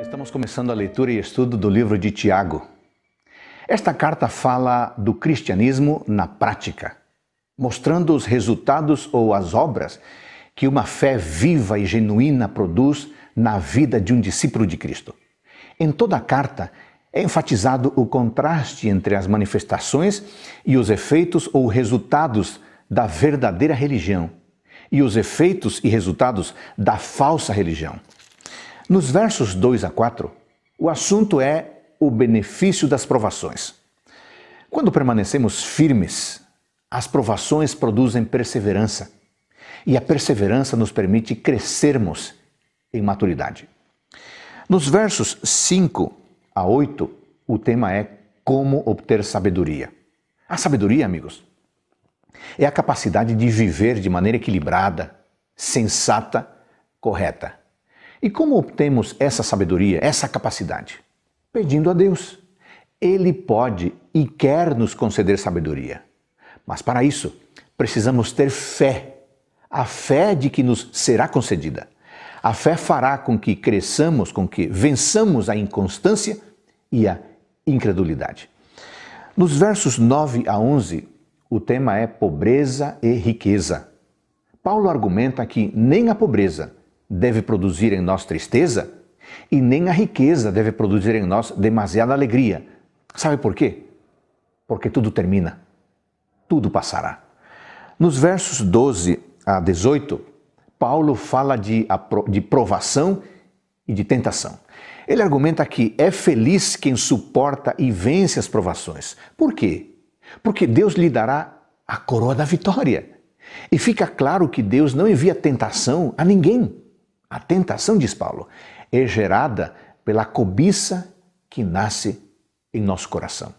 Estamos começando a leitura e estudo do livro de Tiago. Esta carta fala do cristianismo na prática, mostrando os resultados ou as obras que uma fé viva e genuína produz na vida de um discípulo de Cristo. Em toda a carta é enfatizado o contraste entre as manifestações e os efeitos ou resultados da verdadeira religião e os efeitos e resultados da falsa religião. Nos versos 2 a 4, o assunto é o benefício das provações. Quando permanecemos firmes, as provações produzem perseverança, e a perseverança nos permite crescermos em maturidade. Nos versos 5 a 8, o tema é como obter sabedoria. A sabedoria, amigos, é a capacidade de viver de maneira equilibrada, sensata, correta. E como obtemos essa sabedoria, essa capacidade? Pedindo a Deus. Ele pode e quer nos conceder sabedoria. Mas para isso, precisamos ter fé. A fé de que nos será concedida. A fé fará com que cresçamos, com que vençamos a inconstância e a incredulidade. Nos versos 9 a 11, o tema é pobreza e riqueza. Paulo argumenta que nem a pobreza, deve produzir em nós tristeza, e nem a riqueza deve produzir em nós demasiada alegria. Sabe por quê? Porque tudo termina, tudo passará. Nos versos 12 a 18, Paulo fala de, de provação e de tentação. Ele argumenta que é feliz quem suporta e vence as provações. Por quê? Porque Deus lhe dará a coroa da vitória. E fica claro que Deus não envia tentação a ninguém a tentação, diz Paulo, é gerada pela cobiça que nasce em nosso coração.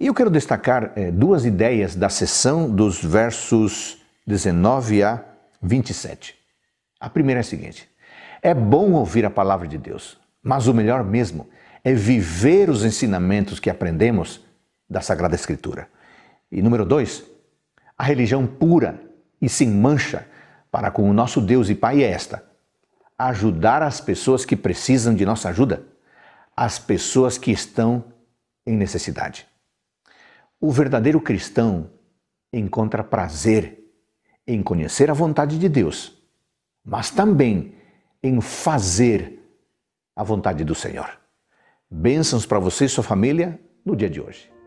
E eu quero destacar eh, duas ideias da sessão dos versos 19 a 27. A primeira é a seguinte: é bom ouvir a palavra de Deus, mas o melhor mesmo é viver os ensinamentos que aprendemos da Sagrada Escritura. E número dois, a religião pura e sem mancha para com o nosso Deus e Pai é esta: ajudar as pessoas que precisam de nossa ajuda, as pessoas que estão em necessidade. O verdadeiro cristão encontra prazer em conhecer a vontade de Deus, mas também em fazer a vontade do Senhor. Bênçãos para você e sua família no dia de hoje.